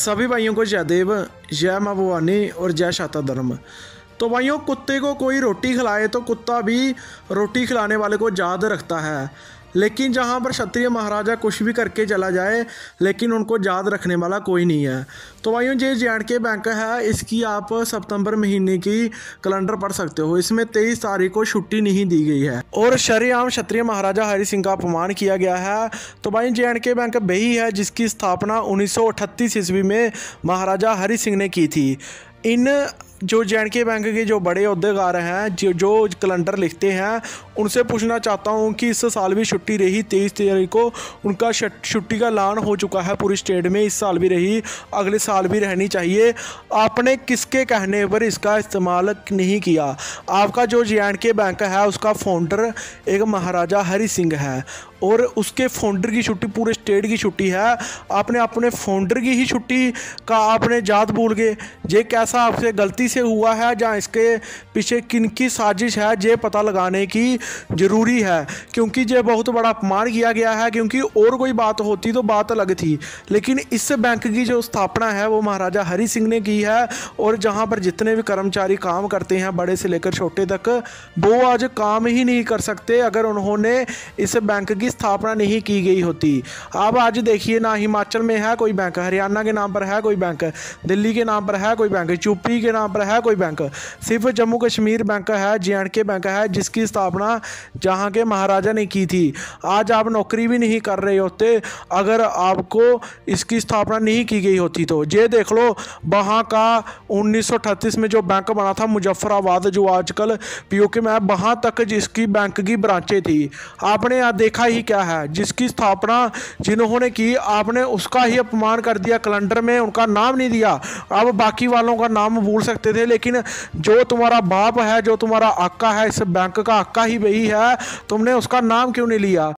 सभी भाइयों को जय देव जय माँ भवानी और जय शाता धर्म तो भाइयों कुत्ते को कोई रोटी खिलाए तो कुत्ता भी रोटी खिलाने वाले को याद रखता है लेकिन जहाँ पर क्षत्रिय महाराजा कुछ भी करके चला जाए लेकिन उनको याद रखने वाला कोई नहीं है तो भाइयों जे जे एंड के बैंक है इसकी आप सितंबर महीने की कैलेंडर पढ़ सकते हो इसमें तेईस तारीख को छुट्टी नहीं दी गई है और शरेआम क्षत्रिय महाराजा हरि सिंह का अपमान किया गया है तो भाई जे एंड के बैंक वही है जिसकी स्थापना उन्नीस ईस्वी में महाराजा हरि सिंह ने की थी इन जो जे एंड के बैंक के जो बड़े अहदेगार हैं जो जो कैलेंडर लिखते हैं उनसे पूछना चाहता हूँ कि इस साल भी छुट्टी रही तेईस तारीख को उनका छुट्टी का ऐलान हो चुका है पूरी स्टेट में इस साल भी रही अगले साल भी रहनी चाहिए आपने किसके कहने पर इसका इस्तेमाल नहीं किया आपका जो जे एंड के बैंक है उसका फाउंडर एक महाराजा हरी सिंह है और उसके फाउंडर की छुट्टी पूरे स्टेट की छुट्टी है आपने अपने फाउंडर की ही छुट्टी का आपने जात भूल गए ये कैसा आपसे गलती से हुआ है या इसके पीछे किन की साजिश है ये पता लगाने की ज़रूरी है क्योंकि ये बहुत बड़ा अपमान किया गया है क्योंकि और कोई बात होती तो बात अलग थी लेकिन इस बैंक की जो स्थापना है वो महाराजा हरि सिंह ने की है और जहाँ पर जितने भी कर्मचारी काम करते हैं बड़े से लेकर छोटे तक वो आज काम ही नहीं कर सकते अगर उन्होंने इस बैंक की की स्थापना नहीं की गई होती आप आज देखिए ना हिमाचल में है कोई बैंक हरियाणा के नाम पर है कोई बैंक दिल्ली के नाम पर है कोई बैंक यूपी के नाम पर है कोई बैंक सिर्फ जम्मू कश्मीर बैंक है जे के बैंक है जिसकी स्थापना जहाँ के महाराजा ने की थी आज आप नौकरी भी नहीं कर रहे होते अगर आपको इसकी स्थापना नहीं की गई होती तो ये देख लो वहाँ का उन्नीस में जो बैंक बना था मुजफ्फराबाद जो आजकल पीओके में वहाँ तक जिसकी बैंक की ब्रांचें थी आपने यहाँ देखा ही ही क्या है जिसकी स्थापना जिन्होंने की आपने उसका ही अपमान कर दिया कैलेंडर में उनका नाम नहीं दिया अब बाकी वालों का नाम भूल सकते थे लेकिन जो तुम्हारा बाप है जो तुम्हारा आका है इस बैंक का आका ही वही है तुमने उसका नाम क्यों नहीं लिया